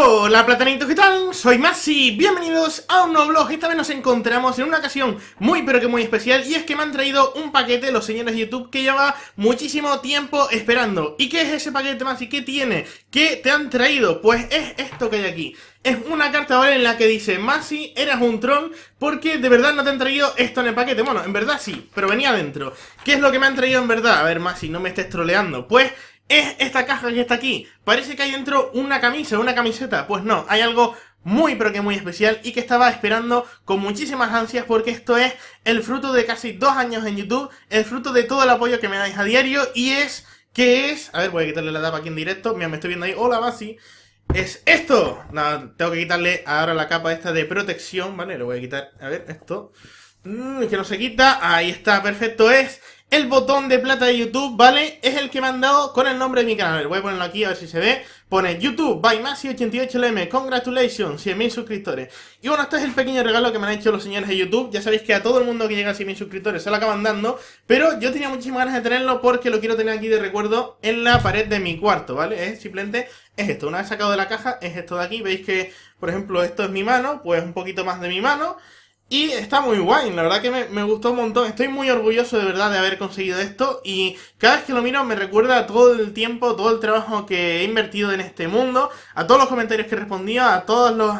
Hola platanitos, ¿qué tal? Soy Masi, bienvenidos a un nuevo vlog Esta vez nos encontramos en una ocasión muy pero que muy especial Y es que me han traído un paquete los señores de YouTube que lleva muchísimo tiempo esperando ¿Y qué es ese paquete Masi? ¿Qué tiene? ¿Qué te han traído? Pues es esto que hay aquí es una carta ahora en la que dice Masi, eras un troll porque de verdad no te han traído esto en el paquete Bueno, en verdad sí, pero venía adentro ¿Qué es lo que me han traído en verdad? A ver Masi, no me estés troleando Pues es esta caja que está aquí. Parece que hay dentro una camisa, una camiseta. Pues no, hay algo muy pero que muy especial y que estaba esperando con muchísimas ansias porque esto es el fruto de casi dos años en YouTube, el fruto de todo el apoyo que me dais a diario y es que es... A ver, voy a quitarle la tapa aquí en directo, mira, me estoy viendo ahí, hola Basi. Es esto. tengo que quitarle ahora la capa esta de protección, ¿vale? Le voy a quitar, a ver, esto... Mm, que no se quita. Ahí está, perfecto. Es el botón de plata de YouTube, ¿vale? Es el que me han dado con el nombre de mi canal. Voy a ponerlo aquí a ver si se ve. Pone YouTube by Masi88LM. Congratulations, 100.000 suscriptores. Y bueno, este es el pequeño regalo que me han hecho los señores de YouTube. Ya sabéis que a todo el mundo que llega a 100.000 suscriptores se lo acaban dando. Pero yo tenía muchísimas ganas de tenerlo porque lo quiero tener aquí de recuerdo en la pared de mi cuarto, ¿vale? Es simplemente es esto. Una vez sacado de la caja, es esto de aquí. Veis que, por ejemplo, esto es mi mano. Pues un poquito más de mi mano. Y está muy guay, la verdad que me, gustó un montón. Estoy muy orgulloso de verdad de haber conseguido esto. Y cada vez que lo miro me recuerda todo el tiempo, todo el trabajo que he invertido en este mundo, a todos los comentarios que respondido, a todos los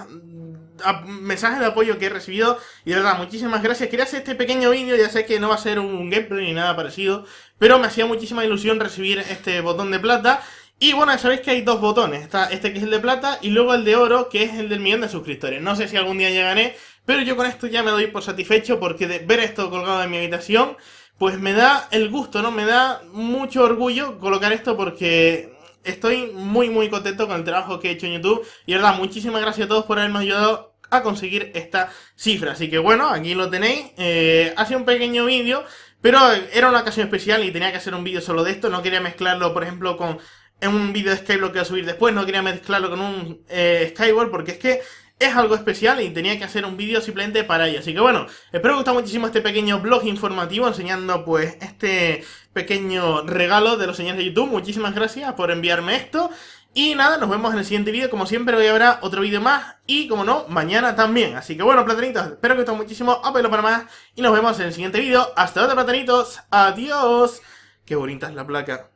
mensajes de apoyo que he recibido. Y de verdad, muchísimas gracias. Quería hacer este pequeño vídeo, ya sé que no va a ser un gameplay ni nada parecido, pero me hacía muchísima ilusión recibir este botón de plata. Y bueno, sabéis que hay dos botones, está este que es el de plata y luego el de oro, que es el del millón de suscriptores. No sé si algún día llegaré, pero yo con esto ya me doy por satisfecho porque de ver esto colgado en mi habitación, pues me da el gusto, ¿no? Me da mucho orgullo colocar esto porque estoy muy muy contento con el trabajo que he hecho en YouTube. Y verdad, muchísimas gracias a todos por haberme ayudado a conseguir esta cifra. Así que bueno, aquí lo tenéis. Eh, hace un pequeño vídeo, pero era una ocasión especial y tenía que hacer un vídeo solo de esto. No quería mezclarlo, por ejemplo, con un vídeo de Skyblock que voy a subir después. No quería mezclarlo con un eh, porque es que es algo especial y tenía que hacer un vídeo simplemente para ello. Así que bueno, espero que os guste muchísimo este pequeño blog informativo enseñando pues este pequeño regalo de los señores de YouTube. Muchísimas gracias por enviarme esto. Y nada, nos vemos en el siguiente vídeo. Como siempre, hoy habrá otro vídeo más. Y como no, mañana también. Así que bueno, platanitos, espero que os guste muchísimo. Apelo para más. Y nos vemos en el siguiente vídeo. Hasta otra, platanitos. Adiós. Qué bonita es la placa.